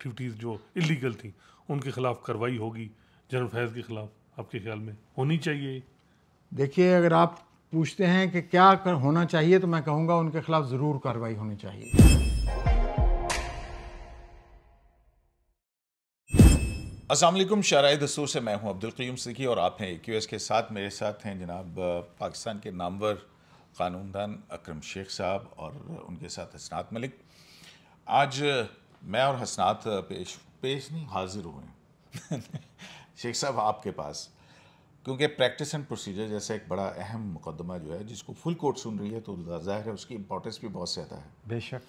Activities जो illegal थी उनके ख़िलाफ़ कार्रवाई होगी जनरल फैज़ के ख़िलाफ़ आपके ख्याल में होनी चाहिए देखिए अगर आप पूछते हैं कि क्या कर होना चाहिए तो मैं कहूँगा उनके ख़िलाफ़ ज़रूर कार्रवाई होनी चाहिए असलम शराय दस्तूर से मैं हूं अब्दुल क्यूम सिखी और आप हैं क्यू एस के साथ मेरे साथ हैं जनाब पाकिस्तान के नामवर कानूनदान अक्रम शेख साहब और उनके साथ इसनात मलिक आज मैं और हसनात पेश पेश नहीं हाजिर हुए शेख साहब आपके पास क्योंकि प्रैक्टिस एंड प्रोसीजर जैसा एक बड़ा अहम मुकदमा जो है जिसको फुल कोर्ट सुन रही है तो जाहिर है उसकी इम्पोर्टेंस भी बहुत ज़्यादा है बेशक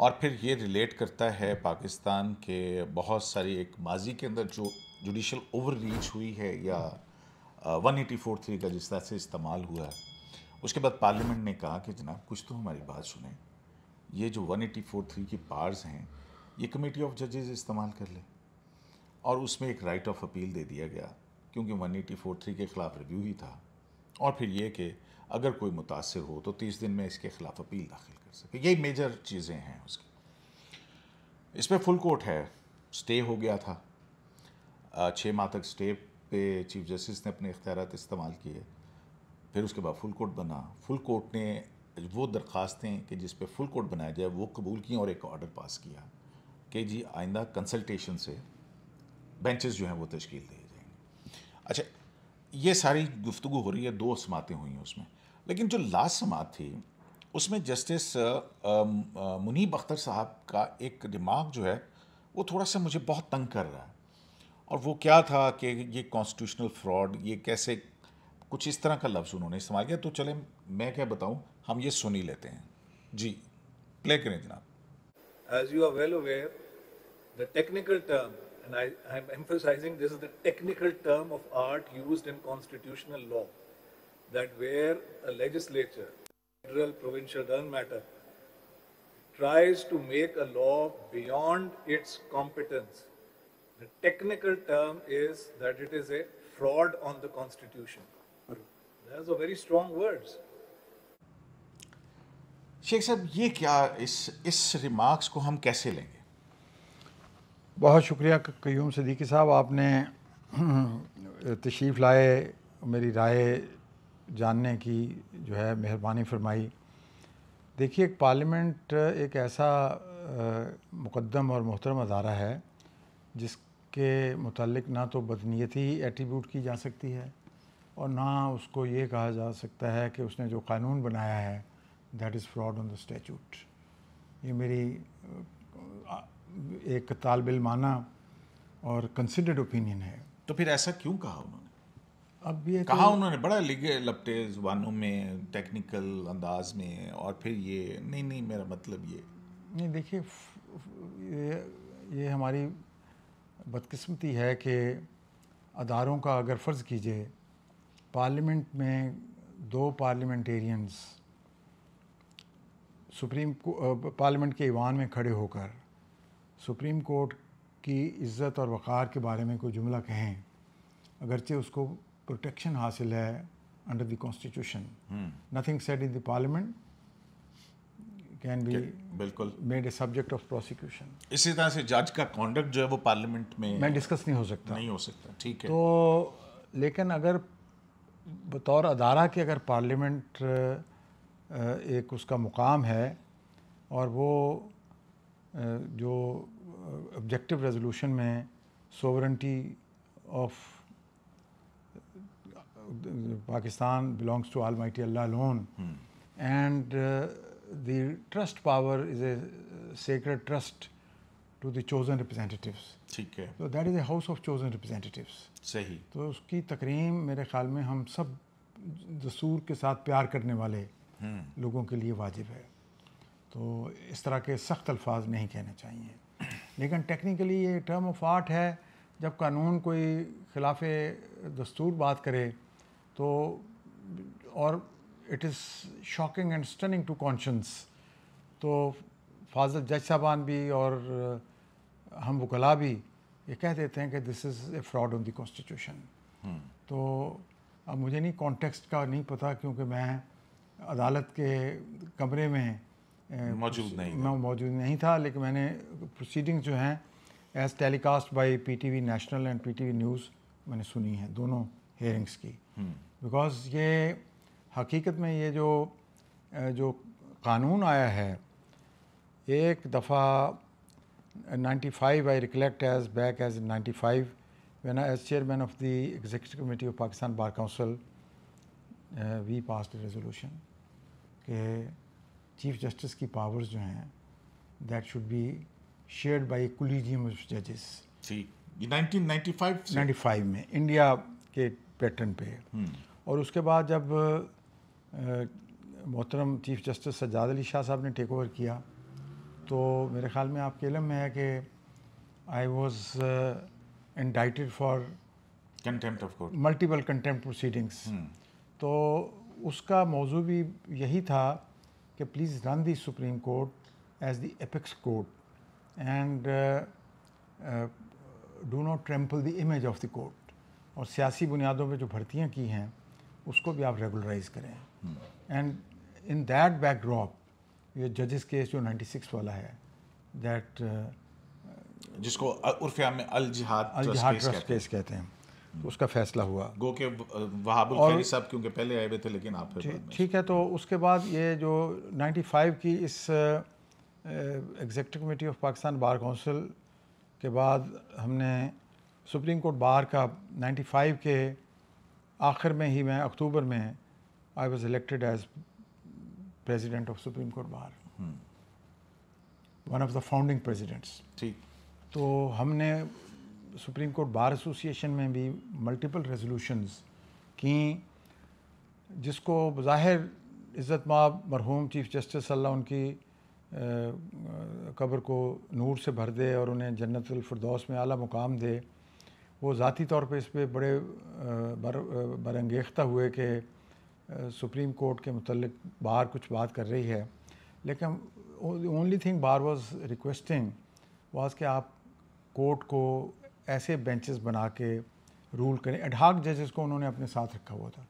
और फिर ये रिलेट करता है पाकिस्तान के बहुत सारी एक माजी के अंदर जो जुडिशल ओवर रीच हुई है या वन एटी फोर थ्री का जिस तरह से इस्तेमाल हुआ है उसके बाद पार्लियामेंट ने कहा कि जनाब कुछ तो हमारी बात सुने ये जो वन एटी फोर थ्री की पार्स हैं ये कमेटी ऑफ जजेज इस्तेमाल कर ले और उसमें एक राइट ऑफ अपील दे दिया गया क्योंकि वन एटी फोर थ्री के ख़िलाफ़ रिव्यू ही था और फिर ये कि अगर कोई मुतासर हो तो तीस दिन में इसके ख़िलाफ़ अपील दाखिल कर सके यही मेजर चीज़ें हैं उसकी इसमें फुल कोर्ट है स्टे हो गया था छः माह तक स्टे पे चीफ जस्टिस ने अपने इख्तियार इस्तेमाल किए फिर उसके बाद फुल कोर्ट बना फुल कोर्ट ने वो दरख्वास्तें कि जिस पर फुल कोर्ट बनाया जाए वो कबूल की और एक ऑर्डर पास किया कि जी आइंदा कंसल्टेशन से बेंचेस जो हैं वो तश्कील दिए जाएंगे अच्छा ये सारी गुफ्तु हो रही है दो समातें हुई हैं उसमें लेकिन जो लास्ट समात थी उसमें जस्टिस मुनीब अख्तर साहब का एक दिमाग जो है वो थोड़ा सा मुझे बहुत तंग कर रहा है और वो क्या था कि ये कॉन्स्टिट्यूशनल फ्रॉड ये कैसे कुछ इस तरह का लफ्ज़ उन्होंने इस्तेमाल किया तो चले मैं क्या बताऊँ हम ये सुनी लेते हैं जी प्ले करें जनाब As you are well aware, the technical term, and I, am emphasizing this is the technical term of art used in constitutional law, that where a legislature, federal, provincial, doesn't matter, tries to make a law beyond its competence. The technical term is that it is a fraud on the constitution. Those are very strong words. Sheikh साहब ये क्या इस इस remarks को हम कैसे लेंगे बहुत शुक्रिया क्यूम सदीकी साहब आपने तशरीफ़ लाए मेरी राय जानने की जो है मेहरबानी फरमाई देखिए एक पार्लियामेंट एक ऐसा मुकदम और मोहतरम अदारा है जिसके मतलब ना तो बदनीति एट्रीब्यूट की जा सकती है और ना उसको ये कहा जा सकता है कि उसने जो कानून बनाया है that is fraud on the statute ये मेरी एक तालब माना और कंसिडर्ड ओपिनियन है तो फिर ऐसा क्यों कहा उन्होंने अब ये तो कहा तो, उन्होंने बड़ा लिखे लपटे जुबानों में टेक्निकल अंदाज में और फिर ये नहीं नहीं मेरा मतलब ये नहीं देखिए ये ये हमारी बदकिस्मती है कि अदारों का अगर फ़र्ज़ कीजिए पार्लियामेंट में दो पार्लियामेंटेरियंस सुप्रीम पार्लियामेंट के ईवान में खड़े होकर सुप्रीम कोर्ट की इज़्ज़त और वक़ार के बारे में कोई जुमला कहें अगरचे उसको प्रोटेक्शन हासिल है under the constitution hmm. Nothing set in the parliament can be बिल्कुल made a subject of prosecution इसी तरह से जज का कॉन्डक्ट जो है वो पार्लियामेंट में मैं डिस्कस नहीं हो सकता नहीं हो सकता ठीक है तो लेकिन अगर बतौर अदारा के अगर पार्लियामेंट एक उसका मुकाम है और वो जो ऑब्जेक्टिव रेजोल्यूशन में sovereignty of Pakistan belongs to almighty Allah alone and the trust power is a secret trust to the chosen representatives ठीक है तो that is a house of chosen representatives सही तो उसकी तकरीम मेरे ख्याल में हम सब दसूर के साथ प्यार करने वाले लोगों के लिए वाजिब है तो इस तरह के सख्त अल्फाज नहीं कहने चाहिए लेकिन टेक्निकली ये टर्म ऑफ आर्ट है जब कानून कोई खिलाफ दस्तूर बात करे तो और it is shocking and stunning to conscience तो फाजल जज साहबान भी और हम वकला भी ये कह देते हैं कि this is a fraud on the constitution तो अब मुझे नहीं कॉन्टेक्स्ट का नहीं पता क्योंकि मैं अदालत के कमरे में मौजूद नहीं मैं मौजूद नहीं था लेकिन मैंने प्रोसीडिंग जो हैं as telecast by P T V national and P T V news मैंने सुनी है दोनों हेयरिंग्स की बिकॉज हम्म। ये हकीकत में ये जो जो कानून आया है एक दफ़ा ninety five I recollect as back as ninety five when as chairman of the executive committee of Pakistan bar council we pass resolution कि चीफ जस्टिस की पावर्स जो हैं that should be shared by collegium of जजेस जी 1995 95 में India के pattern पे hmm. और उसके बाद जब मोहतरम चीफ जस्टिस सज्जाद अली शाह साहब ने टेक ओवर किया तो मेरे ख्याल में आपके इलम में है कि I was indicted for contempt of court multiple contempt proceedings तो उसका मौजू भी यही था कि please run the supreme court as the apex court and do not trample the image of the court और सियासी बुनियादों पर जो भर्तियाँ की हैं उसको भी आप रेगुलराइज करें एंड इन दैट बैकड्रॉप ये जजेस केस जो 96 वाला है दैट uh, जिसको उर्फ में अल जिहाद अल जिहाद केस कहते हैं तो उसका फैसला हुआ गो के और, साहब क्योंकि पहले आए हुए थे लेकिन आप ठीक है तो उसके बाद ये जो 95 की इस executive committee of Pakistan bar council के बाद हमने सुप्रीम कोर्ट बार का 95 के आखिर में ही मैं अक्टूबर में I was elected as president of supreme court bar one of the founding presidents ठीक तो हमने सुप्रीम कोर्ट बार एसोसिएशन में भी मल्टीपल रेजोल्यूशंस की जिसको ज़ाहिर इज़्ज़त माब मरहूम चीफ़ जस्टिस अल्लाह उनकी कब्र को नूर से भर दे और उन्हें जन्नतफरदौस में अली मुकाम दे वो ज़ाती तौर पे इस पर बड़े बर बरंगेख्ता हुए कि सुप्रीम कोर्ट के मतलब बाहर कुछ बात कर रही है लेकिन only thing bar was requesting was के आप कोर्ट को ऐसे बेंचेस बना के रूल करें एडहाक जजेस को उन्होंने अपने साथ रखा हुआ था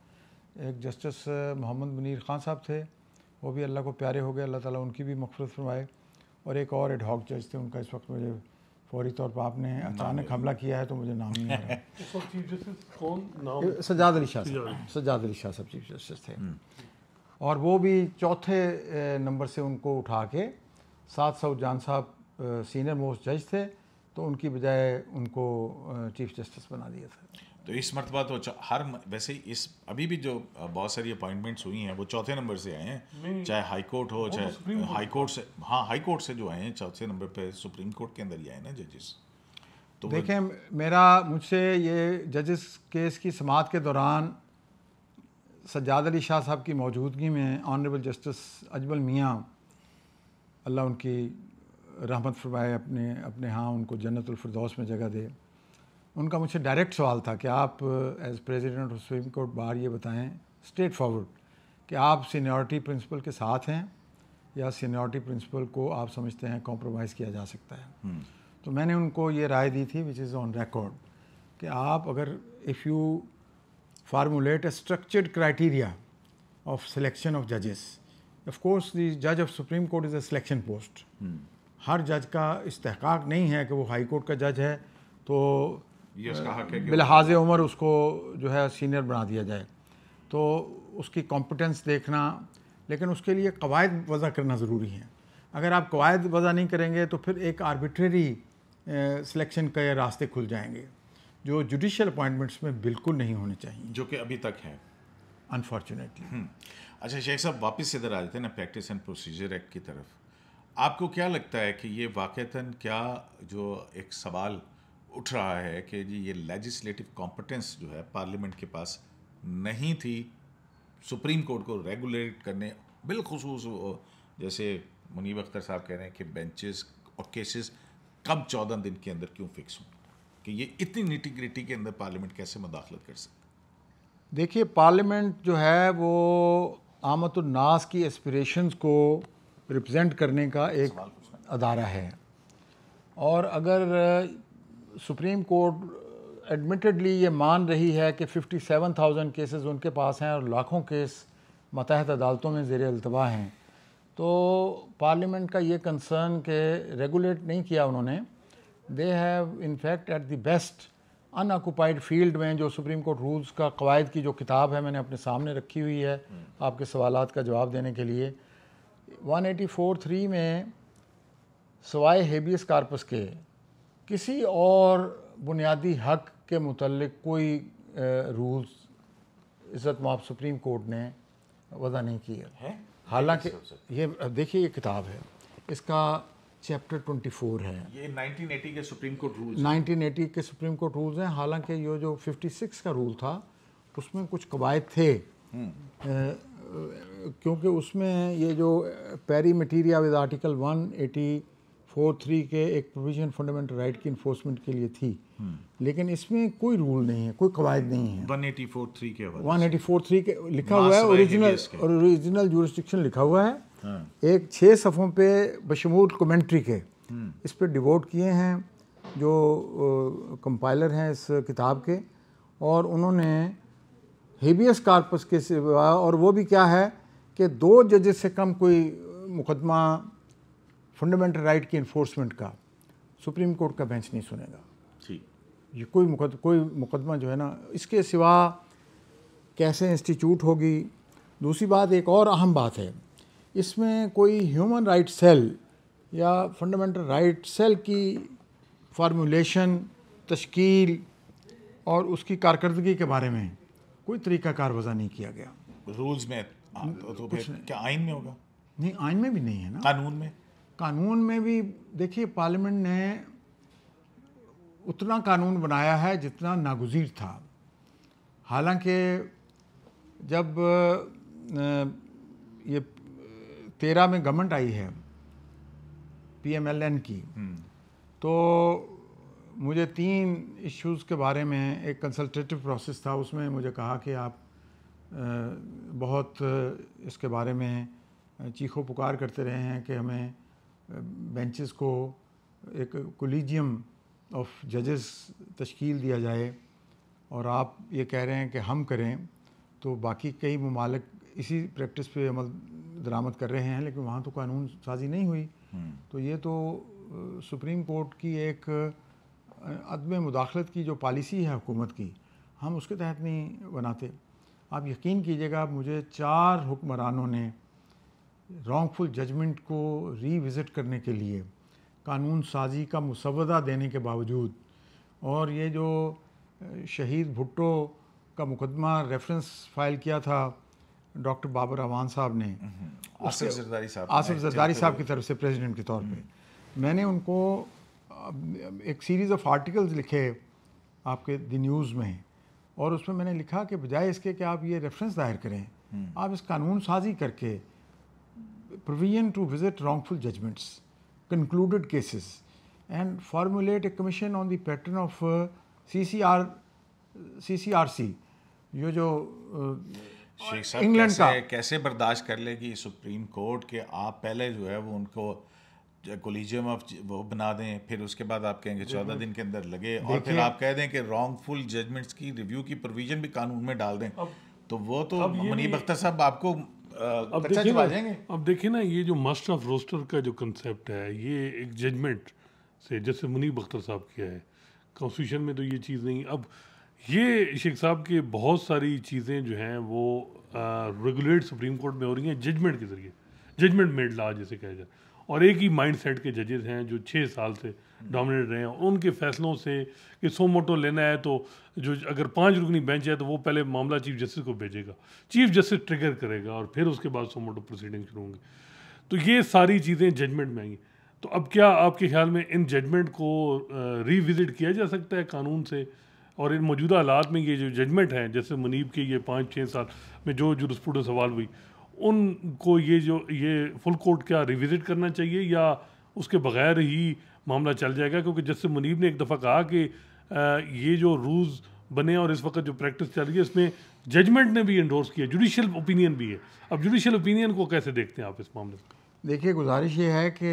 एक जस्टिस uh, मोहम्मद मुनीर खान साहब थे वो भी अल्लाह को प्यारे हो गए अल्लाह ताला उनकी भी मफरत फरमाए और एक और एडहाक जज थे उनका इस वक्त मुझे फौरी तौर पर आपने अचानक हमला किया है तो मुझे नाम नहीं आ रहा सजाद अली शाह सजाद अली शाह चीफ जस्टिस थे हम्म। और वो भी चौथे नंबर uh, से उनको उठा के सात सौ जान साहब सीनियर मोस्ट जज थे तो उनकी बजाय उनको चीफ जस्टिस बना दिया था तो इस मरतबा तो हर वैसे ही इस अभी भी जो बहुत सारी अपॉइंटमेंट्स हुई हैं वो चौथे नंबर से आए हैं चाहे हाई कोर्ट हो तो चाहे हाई कोर्ट से हाँ हाई कोर्ट से जो आए हैं चौथे नंबर पे सुप्रीम कोर्ट के अंदर ही आए ना जजेस तो देखें मेरा मुझसे ये जजेस केस की समात के दौरान सज्जाद अली शाह साहब की मौजूदगी में ऑनरेबल जस्टिस अजमल मियाँ अल्लाह उनकी रहमत फरमाए अपने अपने हाँ उनको जन्नतफरदौस में जगह दे उनका मुझे डायरेक्ट सवाल था कि आप as president of supreme court bar ये बताएं स्ट्रेट फॉरवर्ड कि आप सीनियरिटी प्रिंसिपल के साथ हैं या सीनियरिटी प्रिंसिपल को आप समझते हैं कॉम्प्रोमाइज़ किया जा सकता है hmm. तो मैंने उनको ये राय दी थी विच इज़ ऑन रिकॉर्ड कि आप अगर if you formulate a structured criteria of selection of जजेस ऑफ कोर्स द जज of supreme court is a selection post हर जज का इस्तेकाक नहीं है कि वो हाई कोर्ट का जज है तो बिलहाज उम्र उसको जो है सीनियर बना दिया जाए तो उसकी कॉम्पिटेंस देखना लेकिन उसके लिए कवायद वज़ा करना ज़रूरी है अगर आप कवायद वज़ा नहीं करेंगे तो फिर एक आर्बिट्रेरी सिलेक्शन के रास्ते खुल जाएंगे जो जुडिशल अपॉइंटमेंट्स में बिल्कुल नहीं होने चाहिए जो कि अभी तक हैं अनफॉर्चुनेटली हम्म। अच्छा शेख साहब वापस इधर आ जाते हैं ना प्रैक्टिस एंड प्रोसीजर एक्ट की तरफ आपको क्या लगता है कि ये वाक़ता क्या जो एक सवाल उठ रहा है कि जी ये लेजिस्लेटिव कॉम्पिटेंस जो है पार्लियामेंट के पास नहीं थी सुप्रीम कोर्ट को रेगुलेट करने बिलखसूस जैसे मुनीब अख्तर साहब कह रहे हैं कि बेंचेस और केसेस कब चौदह दिन के अंदर क्यों फिक्स हों कि ये इतनी निटिग्रिटी के अंदर पार्लियामेंट कैसे मुदाखलत कर सकती देखिए पार्लियामेंट जो है वो आमतनास की एस्परेशन को रिप्रेजेंट करने का एक अदारा है और अगर सुप्रीम कोर्ट एडमिटेडली ये मान रही है कि 57,000 केसेस उनके पास हैं और लाखों केस मतहत अदालतों में ज़ेर अल्तवा हैं तो पार्लियामेंट का ये कंसर्न के रेगुलेट नहीं किया उन्होंने they have in fact at the best unoccupied field में जो सुप्रीम कोर्ट रूल्स का कवायद की जो किताब है मैंने अपने सामने रखी हुई है हम्म। आपके सवाल का जवाब देने के लिए वन एटी फोर थ्री में सवाए हेबियस कार्पस के किसी और बुनियादी हक के मतलब कोई रूल्स इज़्ज़त माफ सुप्रीम कोर्ट ने वजह नहीं किया है हालांकि ये देखिए ये किताब है इसका चैप्टर 24 है ये 1980 के सुप्रीम कोर्ट रूल 1980 के सुप्रीम कोर्ट रूल्स हैं हालांकि ये जो 56 का रूल था उसमें कुछ कवायद थे हम्म। क्योंकि उसमें ये जो पैरी मटीरिया with article one eighty four three के एक प्रोविजन फंडामेंटल राइट की इन्फोर्समेंट के लिए थी हम्म। लेकिन इसमें कोई रूल नहीं है कोई कवायद नहीं है 184.3 के थ्री के लिखा हुआ है ओरिजिनल ओरिजिनल जुरिस्डिक्शन लिखा हुआ है एक छः सफ़ों पे बशमूल कमेंट्री के हम्म। इस पर डिवोट किए हैं जो कंपाइलर हैं इस किताब के और उन्होंने हेबियस कार्पस के सिवा और वो भी क्या है कि दो जजेस से कम कोई मुकदमा फंडामेंटल राइट की इन्फोर्समेंट का सुप्रीम कोर्ट का बेंच नहीं सुनेगा ये कोई मुकद कोई मुकदमा जो है ना इसके सिवा कैसे इंस्टीट्यूट होगी दूसरी बात एक और अहम बात है इसमें कोई ह्यूमन राइट सेल या फंडामेंटल राइट सेल की फार्मूलेशन तश्कील और उसकी कारकर्दगी के बारे में कोई तरीका वजह नहीं किया गया रूल्स में हाँ, तो, तो क्या आइन में होगा नहीं आइन में भी नहीं है ना कानून में कानून में भी देखिए पार्लियामेंट ने उतना कानून बनाया है जितना नागुजीर था हालांकि जब ये तेरह में गवर्नमेंट आई है पीएमएलएन की हम्म। तो मुझे तीन इश्यूज़ के बारे में एक कंसल्टेटिव प्रोसेस था उसमें मुझे कहा कि आप बहुत इसके बारे में चीखों पुकार करते रहे हैं कि हमें बेंचेस को एक कोलीजियम ऑफ जजेस तश्कील दिया जाए और आप ये कह रहे हैं कि हम करें तो बाकी कई ममालक इसी प्रैक्टिस पे अमल दरामद कर रहे हैं लेकिन वहाँ तो कानून साजी नहीं हुई हम्म। तो ये तो सुप्रीम कोर्ट की एक अदम मुदाखलत की जो पॉलिसी है हुकूमत की हम उसके तहत नहीं बनाते आप यकीन कीजिएगा मुझे चार हुक्मरानों ने रॉन्गफुल जजमेंट को रीविज़िट करने के लिए कानून साजी का मुसवदा देने के बावजूद और ये जो शहीद भुट्टो का मुकदमा रेफरेंस फाइल किया था doctor Babar Awan hmm, hmm. साहब ने आसिफ जरदारी साहब आसिफ जरदारी साहब की तरफ से प्रेसिडेंट के तौर पे हम्म। मैंने उनको एक सीरीज़ ऑफ आर्टिकल्स लिखे आपके द न्यूज़ में और उसमें मैंने लिखा कि बजाय इसके कि आप ये रेफरेंस दायर करें हम्म। आप इस कानून साजी करके provision to visit wrongful judgments concluded cases and formulate a commission on the pattern of C C R C C R C ये जो इंग्लैंड uh, का कैसे बर्दाश्त कर लेगी सुप्रीम कोर्ट के आप पहले जो है वो उनको कोलिजियम ऑफ वो बना दें फिर उसके बाद आप कहेंगे चौदह दिन के अंदर लगे और फिर आप कह दें कि रॉन्गफुल जजमेंट्स की रिव्यू की प्रोविजन भी कानून में डाल दें तो वो तो मनीब अख्तर साहब आपको अब देखिए ना अब देखिए ना ये जो मास्टर ऑफ रोस्टर का जो कंसेप्ट है ये एक जजमेंट से जैसे मुनीब अख्तर साहब किया है कॉन्स्टिट्यूशन में तो ये चीज़ नहीं अब ये शेख साहब के बहुत सारी चीज़ें जो हैं वो रेगुलेट सुप्रीम कोर्ट में हो रही हैं जजमेंट के ज़रिए जजमेंट मेड लॉ जैसे कहा जाए और एक ही माइंडसेट के जजेस हैं जो छः साल से डोमिनेट रहे हैं उनके फैसलों से कि सो मोटो लेना है तो जो अगर पाँच रुकनी बेंच है तो वो पहले मामला चीफ जस्टिस को भेजेगा चीफ जस्टिस ट्रिगर करेगा और फिर उसके बाद सो मोटो प्रोसीडिंग शुरू होंगे तो ये सारी चीज़ें जजमेंट में आएंगी तो अब क्या आपके ख्याल में इन जजमेंट को रिविज़िट किया जा सकता है कानून से और इन मौजूदा हालात में ये जो जजमेंट हैं जैसे मुनीब के ये पाँच छः साल में जो जुरस्पूडेंस सवाल हुई उनको ये जो ये फुल कोर्ट क्या रिविज़िट करना चाहिए या उसके बगैर ही मामला चल जाएगा क्योंकि जस्टिस मुनीब ने एक दफ़ा कहा कि ये जो रूल्स बने और इस वक्त जो प्रैक्टिस चल रही है इसमें जजमेंट ने भी इंडोर्स किया जुडिशल ओपिनियन भी है अब जुडिशल ओपिनियन को कैसे देखते हैं आप इस मामले को देखिए गुजारिश ये है कि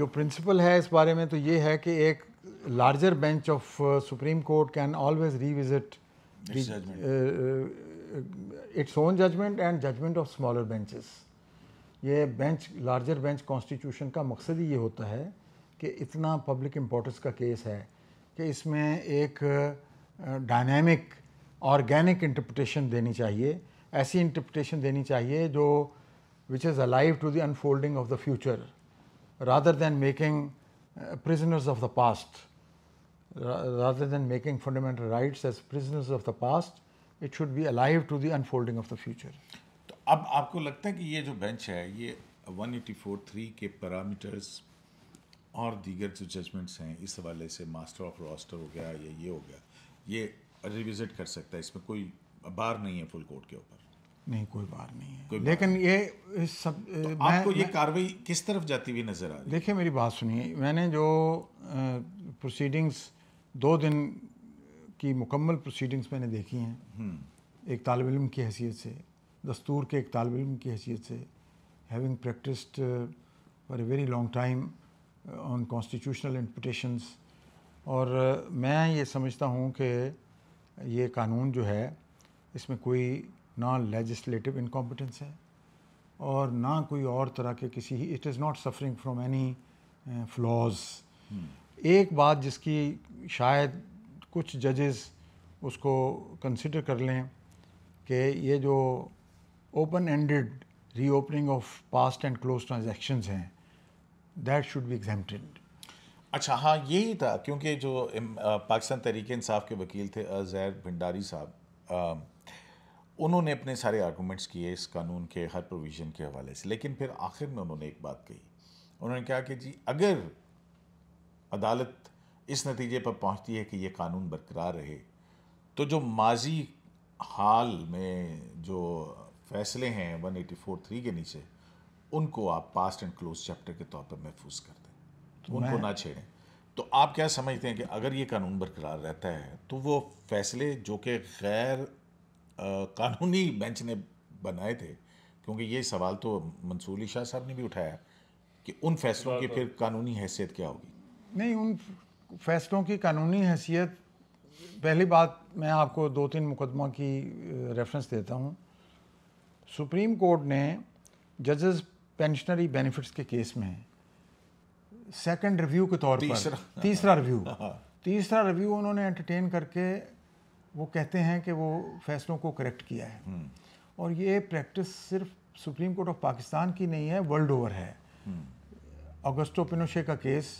जो प्रिंसिपल है इस बारे में तो ये है कि एक larger bench of supreme court can always revisit its own judgment and judgment of smaller benches ये बेंच लार्जर बेंच कॉन्स्टिट्यूशन का मकसद ही ये होता है कि इतना पब्लिक इम्पोर्टेंस का केस है कि इसमें एक डायनेमिक ऑर्गेनिक इंटरप्रटेशन देनी चाहिए ऐसी इंटरप्रटेशन देनी चाहिए जो which is alive to the unfolding of the future rather than making prisoners of the past rather than making fundamental rights as prisoners of the past it should be alive to the unfolding of the future तो अब आपको लगता है कि ये जो bench है ये 1843 के पैरामीटर्स और दीगर जो जजमेंट्स हैं इस हवाले से मास्टर ऑफ रॉस्टर हो गया या ये हो गया ये रिविजिट कर सकता है इसमें कोई बार नहीं है फुल कोर्ट के ऊपर नहीं कोई बार नहीं है कोई लेकिन ये सब तो आपको ये कार्रवाई किस तरफ जाती हुई नज़र आ रही देखिए मेरी बात सुनिए मैंने जो प्रोसीडिंग्स दो दिन की मुकम्मल प्रोसीडिंग्स मैंने देखी हैं हम्म। एक तालब इम की हैसियत से दस्तूर के एक तालब इम की हैसियत से having practised for a very long time on constitutional interpretations और uh, मैं ये समझता हूँ कि ये कानून जो है इसमें कोई ना लेजिस्लेटिव इनकॉम्पिटेंस है और ना कोई और तरह के किसी ही it is not suffering from any flaws एक बात जिसकी शायद कुछ जजेस उसको कंसिडर कर लें कि ये जो open ended reopening of past and close transaction हैं दैट शुड बी एग्जामेड अच्छा हाँ यही था क्योंकि जो पाकिस्तान तहरीक इंसाफ के वकील थे अजैर भंडारी साहब उन्होंने अपने सारे आर्गूमेंट्स किए इस कानून के हर प्रोविज़न के हवाले से लेकिन फिर आखिर में उन्होंने एक बात कही उन्होंने कहा कि जी अगर अदालत इस नतीजे पर पहुंचती है कि ये कानून बरकरार रहे तो जो माजी हाल में जो फैसले हैं वन एटी फोर थ्री के नीचे उनको आप पास्ट एंड क्लोज चैप्टर के तौर पर महफूज कर दें तो उनको ना छेड़ें तो आप क्या समझते हैं कि अगर ये कानून बरकरार रहता है तो वो फैसले जो कि गैर कानूनी बेंच ने बनाए थे क्योंकि ये सवाल तो मंसूर शाह साहब ने भी उठाया कि उन फैसलों की तो फिर कानूनी हैसियत क्या होगी नहीं उन फैसलों की कानूनी हैसियत पहली बात मैं आपको दो तीन मुकदमा की रेफरेंस देता हूँ सुप्रीम कोर्ट ने जजेस पेंशनरी बेनिफिट्स के केस में सेकंड रिव्यू के तौर पर तीसरा रिव्यू तीसरा हाँ। रिव्यू उन्होंने एंटरटेन करके वो कहते हैं कि वो फैसलों को करेक्ट किया है हम्म। और ये प्रैक्टिस सिर्फ सुप्रीम कोर्ट ऑफ पाकिस्तान की नहीं है वर्ल्ड ओवर है हम्म। अगस्तो पिनोशे का case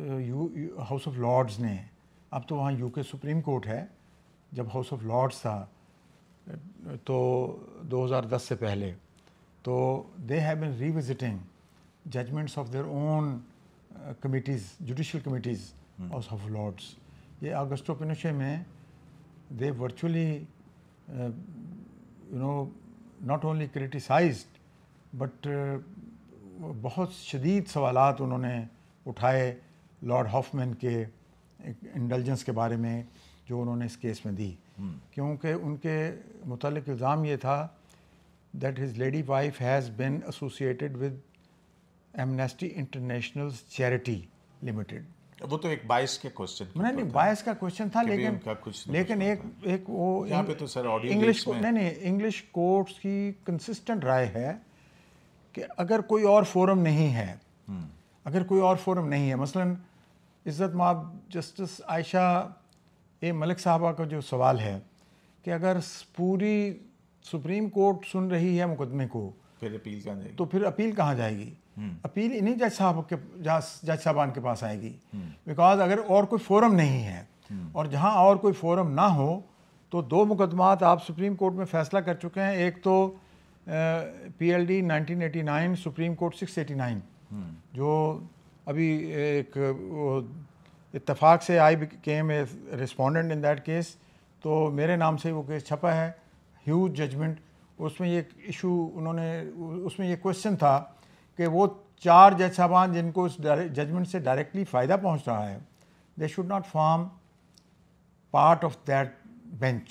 you House of Lords ने अब तो वहाँ यूके सुप्रीम कोर्ट है जब हाउस ऑफ लॉर्ड्स था तो 2010 से पहले तो they have been revisiting judgments of their own committees judicial committees House of Lords ये अगस्टो पिनोशे में they virtually you know not only criticise but बहुत शदीद सवाल उन्होंने उठाए लॉर्ड हॉफमैन के इंटेलिजेंस के बारे में जो उन्होंने इस केस में दी हम्म। क्योंकि उनके मुतलक इल्ज़ाम ये था that his lady wife has been associated with Amnesty International charity limited वो तो एक बायस के क्वेश्चन नहीं नहीं बायस का क्वेश्चन था लेकिन कुछ लेकिन एक एक वो यहाँ पे तो सर ऑडियो इंग्लिश नहीं नहीं इंग्लिश कोर्ट्स की कंसिस्टेंट राय है कि अगर कोई और फोरम नहीं है अगर कोई और फोरम नहीं है मसलन इज़्ज़त माब जस्टिस आयशा ए मलिक साहबा का जो सवाल है कि अगर पूरी सुप्रीम कोर्ट सुन रही है मुकदमे को फिर अपील कहाँ जाएगी तो फिर अपील कहाँ जाएगी हम्म। अपील इन्हीं जज साहब के जज साहबान के पास आएगी हम्म। बिकॉज अगर और कोई फोरम नहीं है हम्म। और जहाँ और कोई फोरम ना हो तो दो मुकदमात आप सुप्रीम कोर्ट में फैसला कर चुके हैं एक तो P L D nineteen eighty nine supreme court six eighty nine जो अभी एक इतफाक़ से I came a respondent in that case तो मेरे नाम से वो केस छपा है ह्यूज जजमेंट उसमें ये इशू उन्होंने उसमें ये क्वेश्चन था कि वो चार जज साहबान जिनको उस जजमेंट से डायरेक्टली फ़ायदा पहुंच रहा है they should not form part of that bench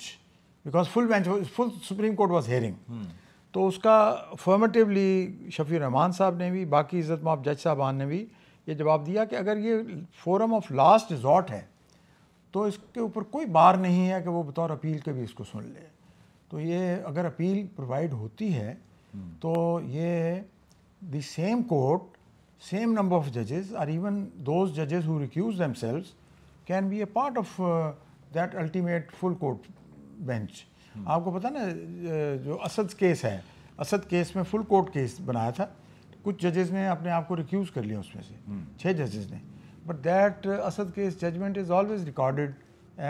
because full bench full supreme court was hearing तो उसका फॉर्मेटिवली शफी रहमान साहब ने भी बाकी इज़्ज़त माफ जज साहबान ने भी ये जवाब दिया कि अगर ये फोरम ऑफ लास्ट रिजॉर्ट है तो इसके ऊपर कोई बार नहीं है कि वो बतौर अपील के भी इसको सुन ले तो ये अगर अपील प्रोवाइड होती है तो ये the same court same number of जजेस और इवन दोज जजेस who recuse themselves can be a part of that ultimate full court bench hmm. आपको पता ना जो असद केस है असद केस में फुल कोर्ट केस बनाया था कुछ जजेस ने अपने आप को रिक्यूज़ कर लिया उसमें से हम्म। छः जजेस ने but that Asad case judgment is always recorded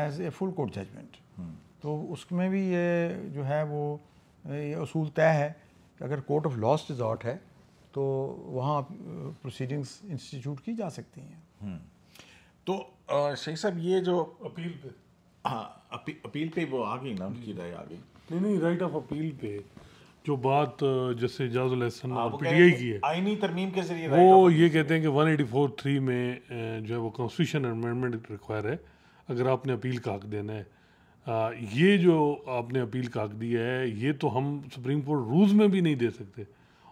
as a full court judgment तो उसमें भी ये जो है वो ये असूल तय है कि अगर कोर्ट ऑफ लॉस्ट रिजॉर्ट है तो वहाँ प्रोसीडिंग्स इंस्टीट्यूट की जा सकती हैं हम्म। तो शेख साहब ये जो अपील हाँ, अपील पे वो आ गई ना उनकी राय आ गई नहीं नहीं राइट ऑफ अपील पे जो बात जैसे इजाज लहसन और हाँ, पीटीआई की है आईनी तरमीम के जरिए वो ये कहते हैं कि वन एटी फोर थ्री में जो है वो कॉन्स्टिट्यूशन अमेंडमेंट रिक्वायर है अगर आपने अपील का हक देना है ये जो आपने अपील का हक दिया है ये तो हम सुप्रीम कोर्ट रूल्स में भी नहीं दे सकते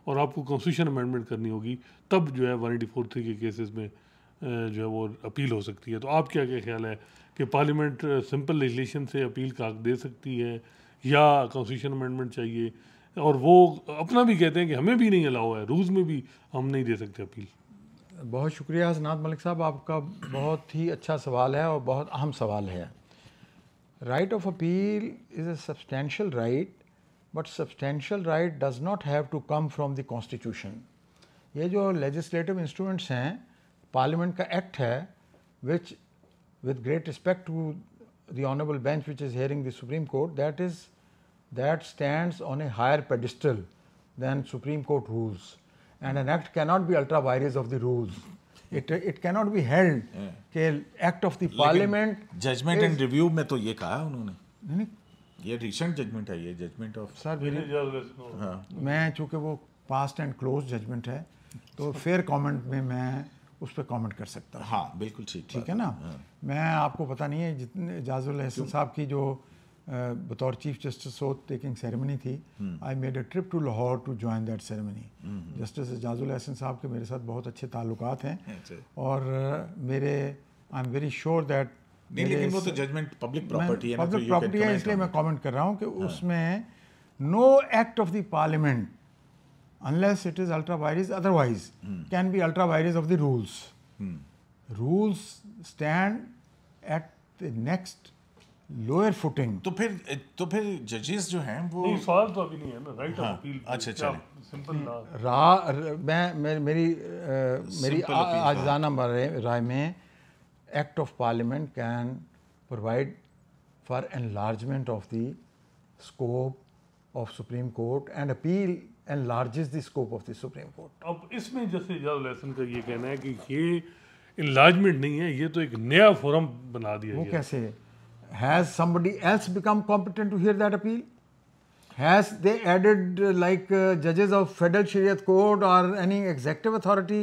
और आपको कॉन्स्टिट्यूशन अमेंडमेंट करनी होगी तब जो है वन एटी फोर थ्री के केसेस में जो है वो अपील हो सकती है तो आप क्या क्या ख्याल है कि पार्लियामेंट सिंपल लेजिस्लेशन से अपील का दे सकती है या कॉन्स्टिट्यूशन अमेंडमेंट चाहिए और वो अपना भी कहते हैं कि हमें भी नहीं अलाउ है रूल्स में भी हम नहीं दे सकते अपील बहुत शुक्रिया हसनाथ मलिक साहब आपका बहुत ही अच्छा सवाल है और बहुत अहम सवाल है right of appeal is a substantial right but substantial right does not have to come from the constitution ये जो लेजिस्लेटिव इंस्ट्रूमेंट्स हैं पार्लियामेंट का एक्ट है which with great respect to the honorable bench which is hearing the Supreme Court that is that stands on a higher pedestal than Supreme Court rules and an act cannot be ultra vires of the rules. It, it cannot be held yeah. act of the parliament judgment and review में तो ये कहा उन्होंने ये recent judgment है ये judgment of sir मेरी मैं चूंकि वो past and close judgment है तो fair comment में मैं उस पर कॉमेंट कर सकता हाँ बिल्कुल ठीक ठीक है ना हाँ। मैं आपको पता नहीं है जितने एजाजुल हसन साहब की जो बतौर chief justice oath taking ceremony थी I made a trip to Lahore to join that ceremony justice Ejazul Hassan साहब के मेरे साथ बहुत अच्छे ताल्लुक हैं हाँ और मेरे I am very sure that लेकिन वो तो जजमेंट पब्लिक प्रॉपर्टी है तो इसलिए मैं कॉमेंट कर रहा हूँ कि हाँ। उसमें no act of the parliament unless it is ultra vires otherwise mm. can be ultra vires of the rules mm. rules stand at the next lower footing तो फिर तो फिर जजेस जो हैं वो नहीं सवाल तो अभी नहीं है ना राइट हाँ, अपील अच्छा अच्छा सिंपल hmm. रा मैं मेरी मेरी, आज मेरी आजाना राय में act of parliament can provide for enlargement of the scope of supreme court and appeal enlarges the scope of the Supreme Court. अब इसमें जैसे जज लेसन का ये कहना है कि ये enlargement नहीं है ये तो एक नया forum बना दिया वो गया। कैसे है? Has somebody else become competent to hear that appeal? Has they added uh, like uh, judges of Federal Shariat Court or any executive authority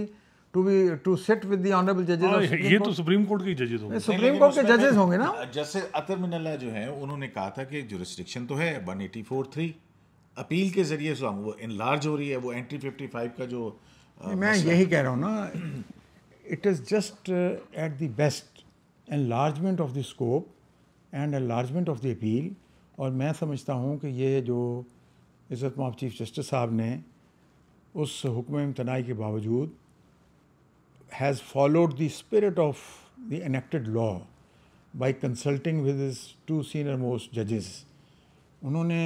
to be to sit with the honorable judges? Ah, of Supreme ये Court? तो supreme court के जजेस होंगे supreme court के जजेस होंगे ना जैसे अतर मिनल्ला जो है उन्होंने कहा था कि जुरिस्डिक्शन तो है 1843 अपील के ज़रिए जो वो इनलार्ज हो रही है वो एंट्री फाइव का जो आ, uh, मैं यही कह रहा हूँ ना it is just at the best enlargement of the scope and enlargement of the appeal और मैं समझता हूँ कि ये जो इज़्ज़त माफ चीफ जस्टिस साहब ने उस हुक्म इम्तनाई के बावजूद has followed the spirit of the enacted law by consulting with two senior most जजेस उन्होंने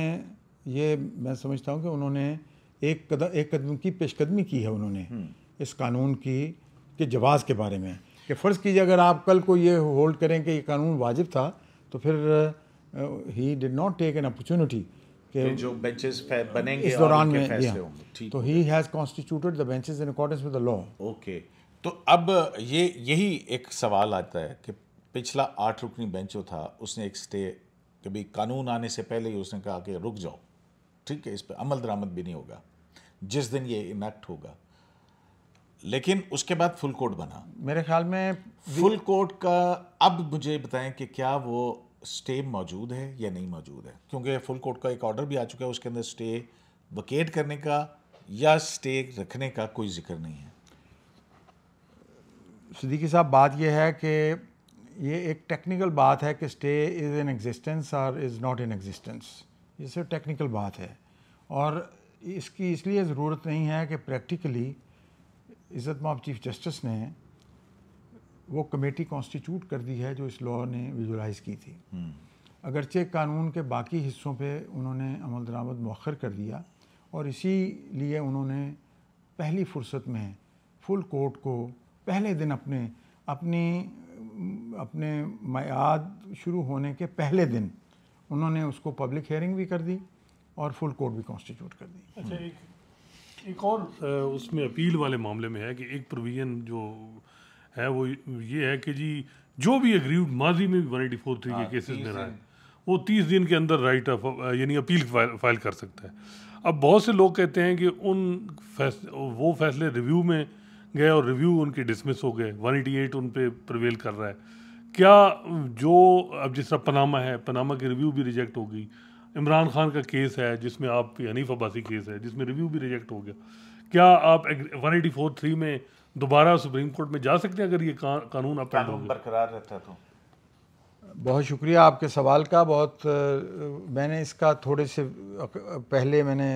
ये मैं समझता हूँ कि उन्होंने एक कदम एक कदम की पेशकदमी की है उन्होंने हम्म। इस कानून की के जवाब के बारे में कि फ़र्ज़ कीजिए अगर आप कल को ये होल्ड करें कि ये कानून वाजिब था तो फिर he did not take an opportunity कि जो बेंचेस बनेंगे इस दौरान में फैसले तो he has constituted the benches in accordance with the law okay तो अब ये यही एक सवाल आता है कि पिछला आठ रुकनी बेंच जो था उसने एक स्टे कभी कानून आने से पहले ही उसने कहा कि रुक जाओ ठीक है इस पर अमल दरामद भी नहीं होगा जिस दिन ये इनैक्ट होगा लेकिन उसके बाद फुल कोर्ट बना मेरे ख्याल में फुल कोर्ट का अब मुझे बताएं कि क्या वो स्टे मौजूद है या नहीं मौजूद है क्योंकि फुल कोर्ट का एक ऑर्डर भी आ चुका है उसके अंदर स्टे वकेट करने का या स्टे रखने का कोई जिक्र नहीं है सदीकी साहब बात यह है कि ये एक टेक्निकल बात है कि स्टे इज़ इन एग्जिस्टेंस और इज़ नॉट इन एग्जिस्टेंस ये सिर्फ टेक्निकल बात है और इसकी इसलिए ज़रूरत नहीं है कि प्रैक्टिकली इज़्ज़त माफ चीफ जस्टिस ने वो कमेटी कॉन्स्टिट्यूट कर दी है जो इस लॉ ने विजुलाइज़ की थी हम्म। अगरचे कानून के बाकी हिस्सों पे उन्होंने अमल दरामद मौखर कर दिया और इसी लिए उन्होंने पहली फुर्सत में फुल कोर्ट को पहले दिन अपने अपनी अपने मैद शुरू होने के पहले दिन उन्होंने उसको पब्लिक हेयरिंग भी कर दी और फुल कोर्ट भी कॉन्स्टिट्यूट कर दी अच्छा एक एक और उसमें अपील वाले मामले में है कि एक प्रोविज़न जो है वो ये है कि जी जो भी अग्रीव माजी में भी वन एटी फोर थ्री के केसेस हाँ, में रहा है वो तीस दिन के अंदर राइट ऑफ यानी अपील फाइल कर सकता है अब बहुत से लोग कहते हैं कि उन फैस, वो फैसले रिव्यू में गए और रिव्यू उनके डिसमिस हो गए वन एटी एट उन पर प्रवेल कर रहा है क्या जो अब जिस तरह पनामा है पनामा की रिव्यू भी रिजेक्ट हो गई इमरान खान का केस है जिसमें आप हनीफ अब्बासी केस है जिसमें रिव्यू भी रिजेक्ट हो गया क्या आप वन एटी फोर थ्री में दोबारा सुप्रीम कोर्ट में जा सकते हैं अगर ये का, कानून आप बरकरार रहता तो बहुत शुक्रिया आपके सवाल का बहुत मैंने इसका थोड़े से पहले मैंने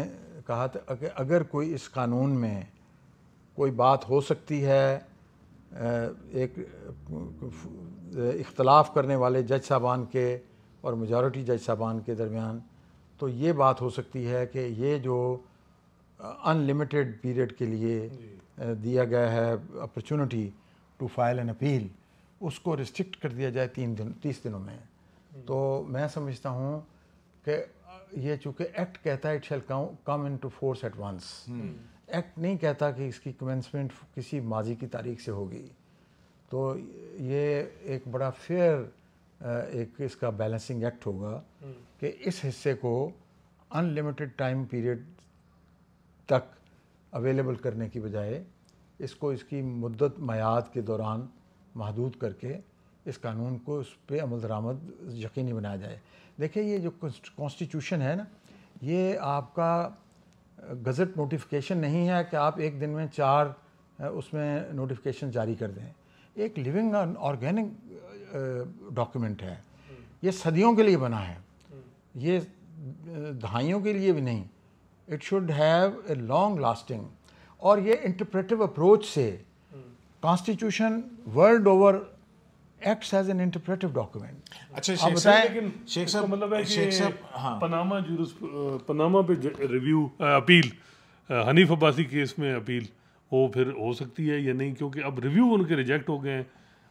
कहा था अगर कोई इस कानून में कोई बात हो सकती है एक इख्तलाफ करने वाले जज साहबान के और मेजॉरिटी जज साहबान के दरमियान तो ये बात हो सकती है कि ये जो अनलिमिटेड पीरियड के लिए दिया गया है opportunity to file an appeal उसको रिस्ट्रिक्ट कर दिया जाए तीन दिन तीस दिनों में हम्म। तो मैं समझता हूँ कि ये चूँकि एक्ट कहता है it shall come into force at once act नहीं कहता कि इसकी कमेंसमेंट किसी माजी की तारीख से होगी तो ये एक बड़ा फेयर एक इसका बैलेंसिंग एक्ट होगा हम्म। कि इस हिस्से को अनलिमिटेड टाइम पीरियड तक अवेलेबल करने की बजाय इसको इसकी मुद्दत मैाद के दौरान महदूद करके इस कानून को उस पर अमल दरामद यकीनी बनाया जाए देखिए ये जो कॉन्स्टिट्यूशन है ना ये आपका गज़ट नोटिफिकेशन नहीं है कि आप एक दिन में चार उसमें नोटिफिकेशन जारी कर दें एक लिविंग ऑर्गेनिक डॉक्यूमेंट है ये सदियों के लिए बना है ये दहाइयों के लिए भी नहीं it should have a long lasting और ये इंटरप्रेटिव अप्रोच से constitution world over acts as an interpretive document अच्छा शेख साहब लेकिन शेख साहब मतलब है शेख साहब हाँ पनामा जूरस पनामा पे review appeal Hanif Abbasi case में अपील वो फिर हो सकती है या नहीं क्योंकि अब रिव्यू उनके रिजेक्ट हो गए हैं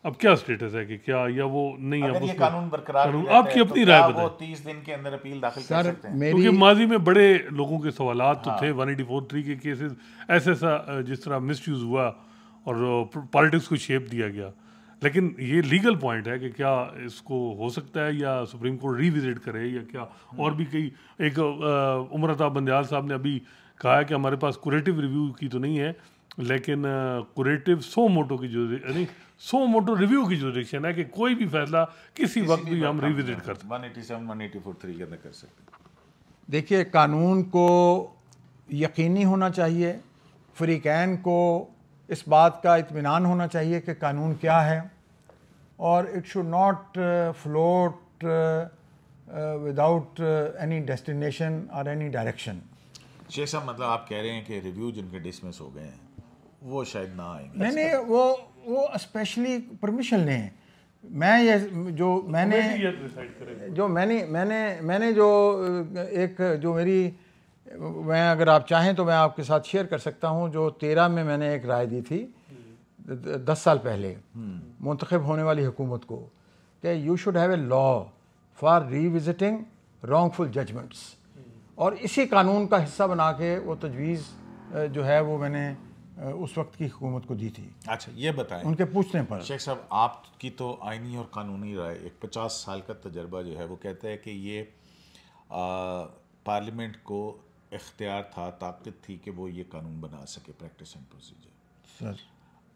अब क्या स्टेटस है कि क्या या वो नहीं अब ये कानून बरकरार आपकी अपनी तो राय बताएं तीस दिन के अंदर अपील दाखिल कर सकते हैं क्योंकि माजी में बड़े लोगों के सवाल तो हाँ। थे वन एटी फोर थ्री के केसेस ऐसा ऐसा जिस तरह मिस हुआ और पॉलिटिक्स को शेप दिया गया लेकिन ये लीगल पॉइंट है कि क्या इसको हो सकता है या सुप्रीम कोर्ट रिविजिट करे या क्या हम्म। और भी कई एक उम्रता बंदयाल साहब ने अभी कहा है कि हमारे पास कुरेटिव रिव्यू की तो नहीं है लेकिन कुरेटिव सो मोटो की जो यानी सो मोटो रिव्यू की जो रिक्शन है कि कोई भी फैसला किसी वक्त भी हम रिविजिट कर सकते हैं कर सकते देखिए कानून को यकीनी होना चाहिए फ्रीकैन को इस बात का इतमान होना चाहिए कि कानून क्या है और it should not float without any destination और एनी डायरेक्शन शेख साहब मतलब आप कह रहे हैं कि रिव्यू जिनके डिसमिस हो गए हैं वो शायद ना आएंगे नहीं नहीं वो वो स्पेशली परमिशन लें मैं ये जो मैंने तो जो मैंने मैंने मैंने जो uh, एक जो मेरी मैं अगर आप चाहें तो मैं आपके साथ शेयर कर सकता हूँ जो तेरह में मैंने एक राय दी थी दस साल पहले मुंतखब होने वाली हुकूमत को कि you should have a law for revisiting wrongful judgments और इसी कानून का हिस्सा बना के वो तजवीज़ जो है वो मैंने उस वक्त की हुकूमत को दी थी अच्छा ये बताएं उनके पूछने पर शेख साहब आपकी तो आइनी और कानूनी राय एक पचास साल का तजर्बा जो है वो कहता है कि ये पार्लियामेंट को इख्तियार था ताकत थी कि वो ये कानून बना सके प्रैक्टिस एंड प्रोसीजर सर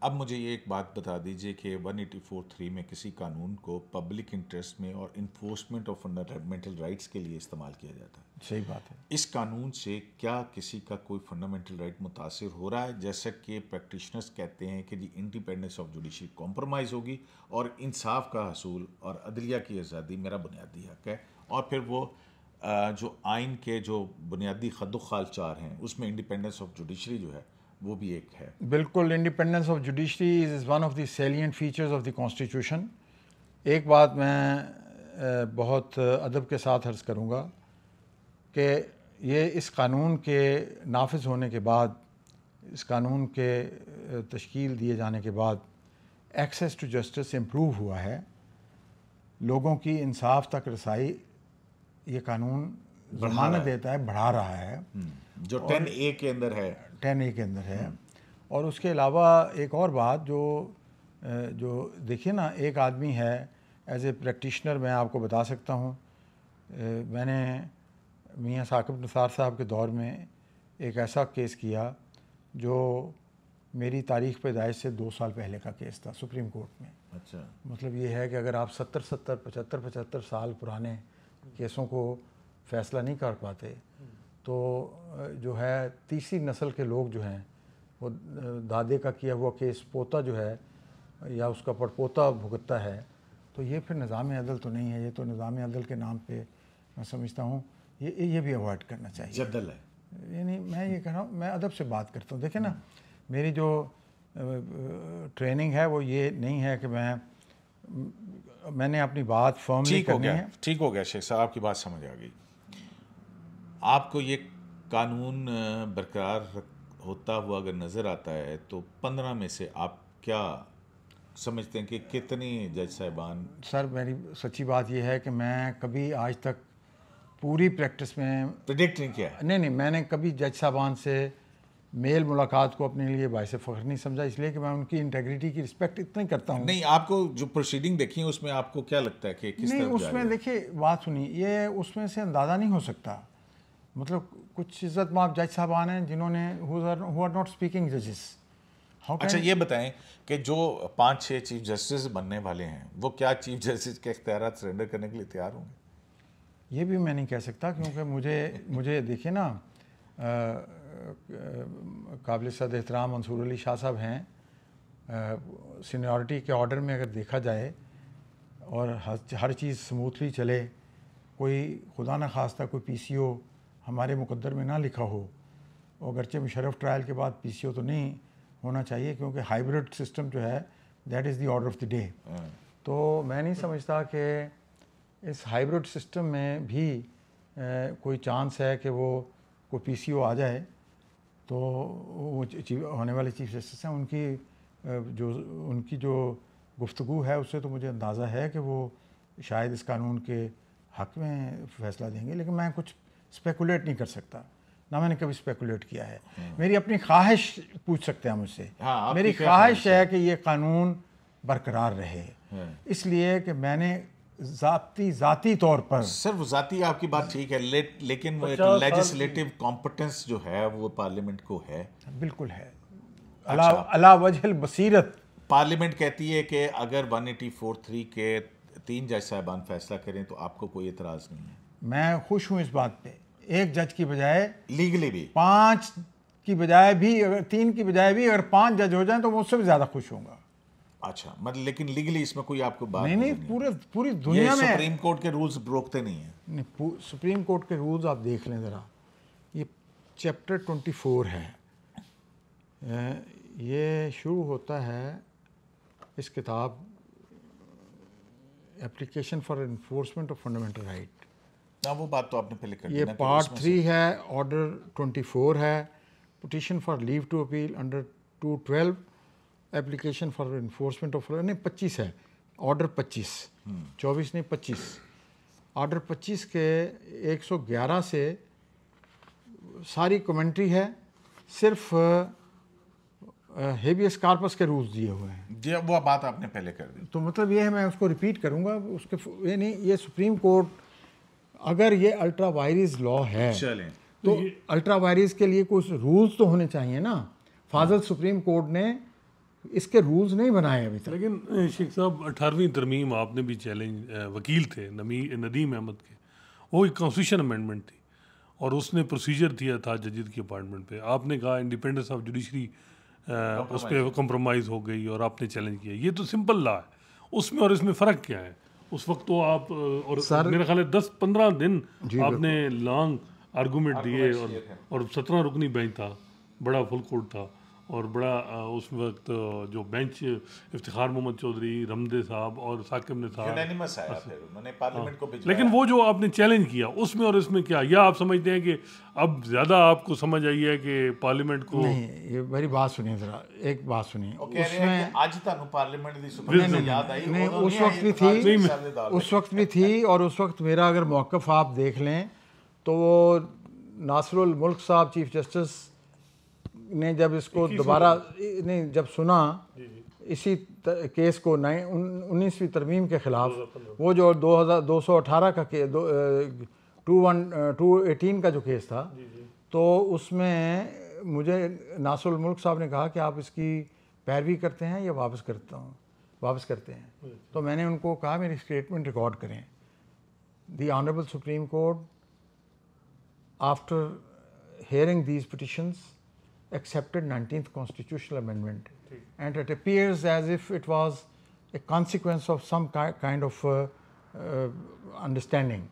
अब मुझे ये एक बात बता दीजिए कि वन एटी फोर थ्री में किसी कानून को पब्लिक इंटरेस्ट में और इन्फोर्समेंट ऑफ फंडामेंटल राइट्स के लिए इस्तेमाल किया जाता है सही बात है इस कानून से क्या किसी का कोई फंडामेंटल राइट मुतासर हो रहा है जैसा कि प्रैक्टिशनर्स कहते हैं कि जी इंडिपेंडेंस ऑफ जुडिशरी कॉम्प्रोमाइज़ होगी और इंसाफ का हसूल और अदलिया की आज़ादी मेरा बुनियादी हक है और फिर वो जो आइन के जो बुनियादी खद खालचार हैं उसमें इंडिपेंडेंस ऑफ जुडिशरी जो है वो भी एक है बिल्कुल independence of judiciary is one of the salient features of the constitution एक बात मैं बहुत अदब के साथ अर्ज़ करूँगा कि ये इस कानून के नाफज होने के बाद इस कानून के तश्ील दिए जाने के बाद एक्सेस टू जस्टिस इम्प्रूव हुआ है लोगों की इंसाफ तक रसाई ये कानून जमानत देता है बढ़ा रहा है हम्म, जो टेन ए के अंदर है टेन ए के अंदर है हम्म। और उसके अलावा एक और बात जो जो देखिए ना एक आदमी है एज ए प्रैक्टिशनर मैं आपको बता सकता हूँ मैंने मियाँ साकिब नसार साहब के दौर में एक ऐसा केस किया जो मेरी तारीख पैदाइश से दो साल पहले का केस था सुप्रीम कोर्ट में अच्छा मतलब ये है कि अगर आप सत्तर सत्तर पचहत्तर पचहत्तर साल पुराने केसों को फैसला नहीं कर पाते तो जो है तीसरी नस्ल के लोग जो हैं वो दादे का किया हुआ केस पोता जो है या उसका पड़पोता भुगतता है तो ये फिर निज़ाम अदल तो नहीं है ये तो निज़ाम अदल के नाम पे मैं समझता हूँ ये ये भी अवॉइड करना चाहिए जदल है यानी मैं ये कह रहा हूँ मैं अदब से बात करता हूँ देखें ना हम्म। मेरी जो ट्रेनिंग है वो ये नहीं है कि मैं मैंने अपनी बात फॉर्म ठीक हो गया ठीक हो गया शेख साहब आपकी बात समझ आ गई आपको ये कानून बरकरार होता हुआ अगर नज़र आता है तो पंद्रह में से आप क्या समझते हैं कि कितनी जज साहिबान सर मेरी सच्ची बात यह है कि मैं कभी आज तक पूरी प्रैक्टिस में प्रिडिक्ट नहीं किया नहीं नहीं मैंने कभी जज साहबान से मेल मुलाकात को अपने लिए बायस फ़ख्र नहीं समझा इसलिए कि मैं उनकी इंटेग्रिटी की रिस्पेक्ट ही करता हूँ नहीं आपको जो प्रोसीडिंग देखी है उसमें आपको क्या लगता है कि किस नहीं उसमें देखिए बात सुनी ये उसमें से अंदाज़ा नहीं हो सकता मतलब कुछ इज्जत माफ जज साहब हैं जिन्होंने हु आर नॉट स्पीकिंग जजेस अच्छा ये बताएं कि जो पाँच छः चीफ जस्टिस बनने वाले हैं वो क्या चीफ जस्टिस के अख्तियार सरेंडर करने के लिए तैयार होंगे ये भी मैं नहीं कह सकता क्योंकि मुझे मुझे देखिए ना काबिल सद एहतराम मंसूर अली शाह साहब हैं सीनियॉरिटी के ऑर्डर में अगर देखा जाए और हर, हर चीज़ स्मूथली चले कोई खुदा न खास्ता कोई ओ हमारे मुकद्दर में ना लिखा हो और अगरचे मुशरफ ट्रायल के बाद ओ तो नहीं होना चाहिए क्योंकि हाइब्रिड सिस्टम जो है दैट इज़ दर्डर ऑर्डर ऑफ द डे तो मैं नहीं समझता कि इस हाइब्रिड सिस्टम में भी ए, कोई चांस है कि वो कोई ओ आ जाए तो वो होने वाले चीफ जस्टिस हैं उनकी जो उनकी जो गुफ्तु है उससे तो मुझे अंदाज़ा है कि वो शायद इस कानून के हक़ में फ़ैसला देंगे लेकिन मैं कुछ स्पेकुलेट नहीं कर सकता ना मैंने कभी स्पेकुलेट किया है हम्म। मेरी अपनी ख्वाहिश पूछ सकते हैं मुझसे हाँ, मेरी ख्वाहिश है कि ये कानून बरकरार रहे हम्म। इसलिए कि मैंने जाती जाती तौर पर सिर्फ जाती आपकी बात ठीक है ले, लेकिन वो एक लेजिस्लेटिव कॉम्पिटेंस जो है वो पार्लियामेंट को है बिल्कुल है अला अच्छा, अला बसीरत पार्लियामेंट कहती है कि अगर वन एटी फोर थ्री के तीन जज साहबान फैसला करें तो आपको कोई एतराज़ नहीं है मैं खुश हूँ इस बात पे एक जज की बजाय लीगली भी पाँच की बजाय भी अगर तीन की बजाय भी अगर पाँच जज हो जाए तो मैं उससे भी ज़्यादा खुश होंगे अच्छा मतलब लेकिन लीगली इसमें कोई आपको बात नहीं नहीं, पूरे पूरी दुनिया में सुप्रीम कोर्ट के रूल्स रोकते नहीं है नहीं सुप्रीम कोर्ट के रूल्स आप देख लें ज़रा ये चैप्टर ट्वेंटी फोर है ये शुरू होता है इस किताब application for enforcement of fundamental right ना वो बात तो आपने पहले कर ये पार्ट थ्री है ऑर्डर ट्वेंटी फोर है petition for leave to appeal under two twelve application for enforcement of नहीं पच्चीस है ऑर्डर पच्चीस चौबीस नहीं पच्चीस ऑर्डर पच्चीस के एक सौ ग्यारह से सारी कमेंट्री है सिर्फ हेबियस कार्पस के रूल्स दिए हुए हैं जी वो बात आपने पहले कर दी तो मतलब ये है मैं उसको रिपीट करूँगा उसके ये नहीं ये सुप्रीम कोर्ट अगर ये अल्ट्रा वायरस लॉ है चलें तो अल्ट्रा तो वायरस के लिए कुछ रूल्स तो होने चाहिए ना फाजल सुप्रीम कोर्ट ने इसके रूल्स नहीं बनाए अभी तक लेकिन शेख साहब अठारहवीं तरमीम आपने भी चैलेंज वकील थे नमी नदीम अहमद के वो एक कॉन्स्टिट्यूशन अमेंडमेंट थी और उसने प्रोसीजर दिया था जजिद की अपॉइंटमेंट पे आपने कहा इंडिपेंडेंस ऑफ जुडिशरी उस पर कंप्रोमाइज हो गई और आपने चैलेंज किया ये तो सिंपल ला है उसमें और इसमें फ़र्क क्या है उस वक्त तो आप और सर, मेरा ख्याल दस पंद्रह दिन आपने लॉन्ग आर्गूमेंट दिए और सत्रह रुकनी बैंक था बड़ा फुल कोर्ट था और बड़ा उस वक्त जो बेंच इफ्तार मोहम्मद चौधरी रमदे साहब और साकिब ने साहब लेकिन वो जो आपने चैलेंज किया उसमें और इसमें क्या या आप समझते हैं कि अब ज़्यादा आपको समझ आई है कि पार्लियामेंट को नहीं ये मेरी बात सुनिए ज़रा एक बात सुनिए उसमें आज तक पार्लियामेंट दी याद आई नहीं उस वक्त भी थी उस वक्त भी थी और उस वक्त मेरा अगर मौक़ आप देख लें तो वो नासरुल मुल्क साहब चीफ जस्टिस ने जब इसको दोबारा ने जब सुना इसी केस को नए उन्नीसवीं तरमीम के ख़िलाफ़ वो जो दो हज़ार दो सौ अठारह का के टू वन टू एटीन का जो केस था तो उसमें मुझे नासुल मुल्क साहब ने कहा कि आप इसकी पैरवी करते हैं या वापस करता हूँ वापस करते हैं तो मैंने उनको कहा मेरी स्टेटमेंट रिकॉर्ड करें the honourable supreme court after hearing these petitions accepted 19th constitutional amendment and it appears as if it was a consequence of some ki kind of uh, uh, understanding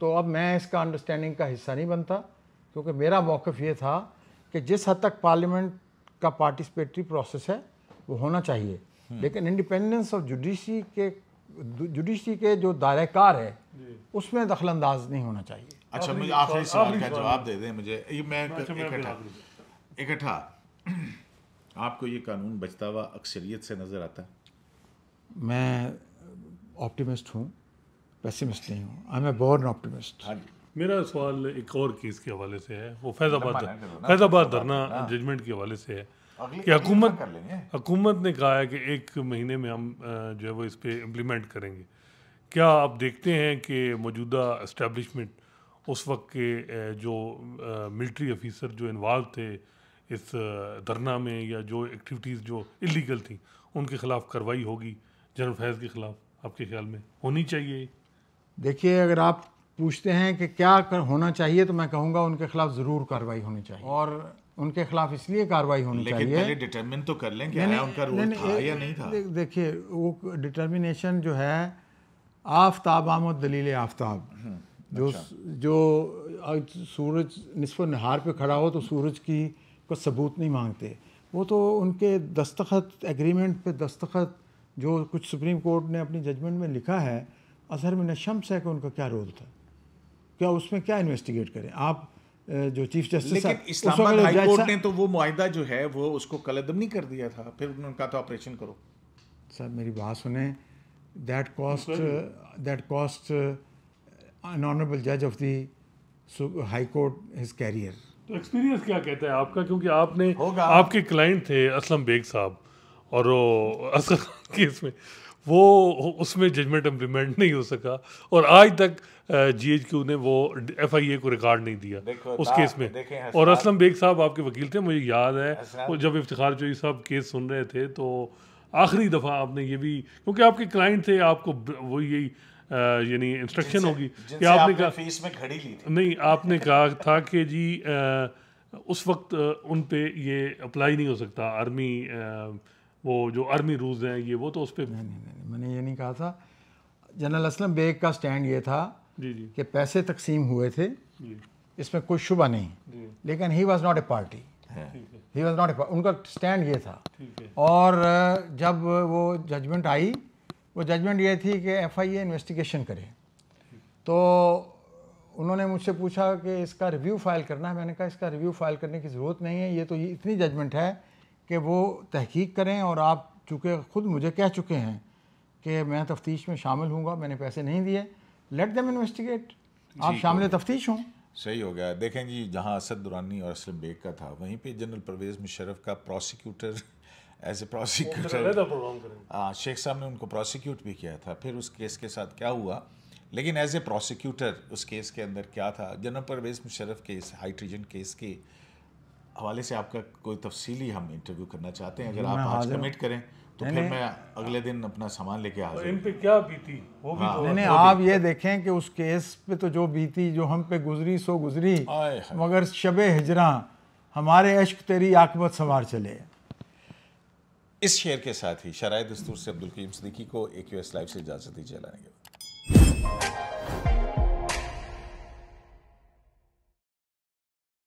तो अब मैं इसका understanding का हिस्सा नहीं बनता क्योंकि मेरा मौक़ ये था कि जिस हद तक पार्लियामेंट का पार्टिसिपेटरी प्रोसेस है वो होना चाहिए हम्म। लेकिन इंडिपेंडेंस ऑफ जुडिशरी के जुडिशरी के जो दायरेकार है उसमें दखलंदाज नहीं होना चाहिए अच्छा मुझे आखिरी सवाल का जवाब दे दें मुझे ये मैं अच्छा, इकट्ठा आपको ये कानून बचता हुआ अक्सरियत से नज़र आता है मैं ऑप्टिमिस्ट हूँ पेसिमिस्ट नहीं हूँ आई एम बोर्न ऑप्टिमिस्ट हाँ जी मेरा सवाल एक और केस के हवाले से है वो फैज़ाबाद फैज़ाबाद धरना जजमेंट हाँ। के हवाले से है कि हुकूमत हुकूमत ने कहा है कि एक महीने में हम जो है वो इस पर इम्प्लीमेंट करेंगे क्या आप देखते हैं कि मौजूदा इस्टेबलिशमेंट उस वक्त के जो मिल्ट्री ऑफिसर जो इन्वाल्व थे इस धरना में या जो एक्टिविटीज़ जो इलीगल थी उनके ख़िलाफ़ कार्रवाई होगी जनरल फैज़ के ख़िलाफ़ आपके ख्याल में होनी चाहिए देखिए अगर आप पूछते हैं कि क्या कर होना चाहिए तो मैं कहूँगा उनके खिलाफ ज़रूर कार्रवाई होनी चाहिए और उनके खिलाफ इसलिए कार्रवाई होनी लेकिन चाहिए डिटरमिन तो कर लें कि नहीं, उनका रोल नहीं, था या नहीं था देखिए वो डिटर्मिनेशन जो है आफ्ताब आमद दलील आफ्ताब हम्म, जो अच्छा। जो सूरज निसफ नहार पे खड़ा हो तो सूरज की को सबूत नहीं मांगते वो तो उनके दस्तखत एग्रीमेंट पे दस्तखत जो कुछ सुप्रीम कोर्ट ने अपनी जजमेंट में लिखा है असर में नशम्स है कि उनका क्या रोल था क्या उसमें क्या इन्वेस्टिगेट करें आप जो चीफ जस्टिस लेकिन इस्लामाबाद हाई कोर्ट ने तो वो मुआदा जो है वो उसको कलदम नहीं कर दिया था फिर उन्होंने कहा था ऑपरेशन करो सर मेरी बात सुने that cost that cost an honourable जज of the court his career तो एक्सपीरियंस क्या कहता है आपका क्योंकि आपने आपके क्लाइंट थे असलम बेग साहब और वो केस में वो उसमें जजमेंट इम्प्लीमेंट नहीं हो सका और आज तक जी एच क्यू ने वो एफ आई ए को रिकॉर्ड नहीं दिया उस केस में और असलम बेग साहब आपके वकील थे मुझे याद है वो जब इफ्तार चौधरी साहब केस सुन रहे थे तो आखिरी दफ़ा आपने ये भी क्योंकि आपके क्लाइंट थे आपको वो यही यानी इंस्ट्रक्शन होगी कि आपने कहा फेस में खड़ी ली थी नहीं आपने कहा था कि जी उस वक्त उन पे ये अप्लाई नहीं हो सकता आर्मी वो जो आर्मी रूल्स हैं ये वो तो उस पर नहीं, नहीं, नहीं मैंने ये नहीं कहा था जनरल असलम बेग का स्टैंड ये था जी जी कि पैसे तकसीम हुए थे इसमें कोई शुबा नहीं लेकिन he was not a party he was not a उनका स्टैंड ये था और जब वो जजमेंट आई वो जजमेंट ये थी कि एफ आई ए इन्वेस्टिगेशन करे तो उन्होंने मुझसे पूछा कि इसका रिव्यू फाइल करना है मैंने कहा इसका रिव्यू फाइल करने की ज़रूरत नहीं है ये तो ये इतनी जजमेंट है कि वो तहकीक करें और आप चूँकि ख़ुद मुझे कह चुके हैं कि मैं तफ्तीश में शामिल हूँगा मैंने पैसे नहीं दिए लेट देम इन्वेस्टिगेट आप शामिल तो तफ्तीश हों सही हो गया देखें जी जहाँ असद दुरानी और असलम बेग का था वहीं पे जनरल परवेज़ मुशरफ का प्रोसिक्यूटर एज ए प्रोसिक्यूटर हाँ शेख साहब ने उनको प्रोसिक्यूट भी किया था फिर उस केस के साथ क्या हुआ लेकिन एज ए प्रोसिक्यूटर उस केस के अंदर क्या था general Pervez Musharraf case hydrogen case के हवाले से आपका कोई तफसीली हम इंटरव्यू करना चाहते हैं अगर आप आज कमिट करें तो फिर मैं अगले दिन अपना सामान लेके आ इन पे क्या बीती वो भी हाँ, तो नहीं आप ये देखें कि उस केस पे तो जो बीती जो हम पे गुजरी सो गुजरी मगर शब हिजरा हमारे अश्क तेरी आकबत संवार चले इस शेयर के साथ ही शराय दस्तूर से अब्दुल करीम सदीकी को ए क्यू एस लाइव से इजाजत दीजिए लाएंगे